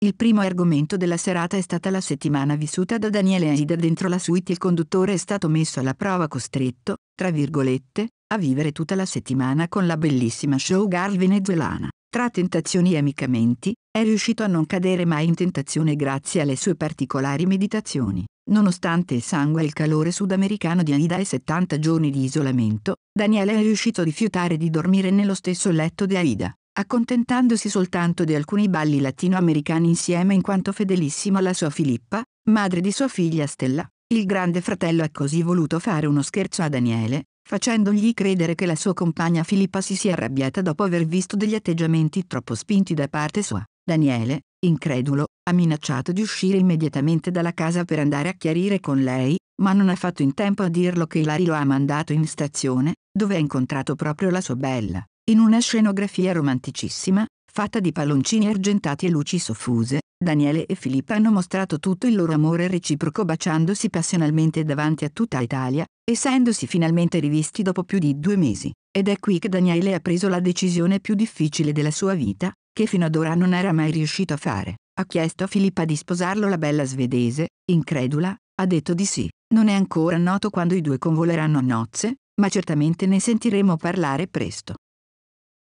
Il primo argomento della serata è stata la settimana vissuta da Daniele Aida dentro la suite. Il conduttore è stato messo alla prova costretto, tra virgolette, a vivere tutta la settimana con la bellissima showgirl venezuelana. Tra tentazioni e amicamenti, è riuscito a non cadere mai in tentazione grazie alle sue particolari meditazioni. Nonostante il sangue e il calore sudamericano di Aida e 70 giorni di isolamento, Daniele è riuscito a rifiutare di dormire nello stesso letto di Aida accontentandosi soltanto di alcuni balli latinoamericani insieme in quanto fedelissimo alla sua Filippa, madre di sua figlia Stella. Il grande fratello ha così voluto fare uno scherzo a Daniele, facendogli credere che la sua compagna Filippa si sia arrabbiata dopo aver visto degli atteggiamenti troppo spinti da parte sua. Daniele, incredulo, ha minacciato di uscire immediatamente dalla casa per andare a chiarire con lei, ma non ha fatto in tempo a dirlo che Ilari lo ha mandato in stazione, dove ha incontrato proprio la sua bella in una scenografia romanticissima, fatta di palloncini argentati e luci soffuse, Daniele e Filippa hanno mostrato tutto il loro amore reciproco baciandosi passionalmente davanti a tutta Italia, essendosi finalmente rivisti dopo più di due mesi. Ed è qui che Daniele ha preso la decisione più difficile della sua vita, che fino ad ora non era mai riuscito a fare. Ha chiesto a Filippa di sposarlo la bella svedese, incredula, ha detto di sì. Non è ancora noto quando i due convoleranno a nozze, ma certamente ne sentiremo parlare presto.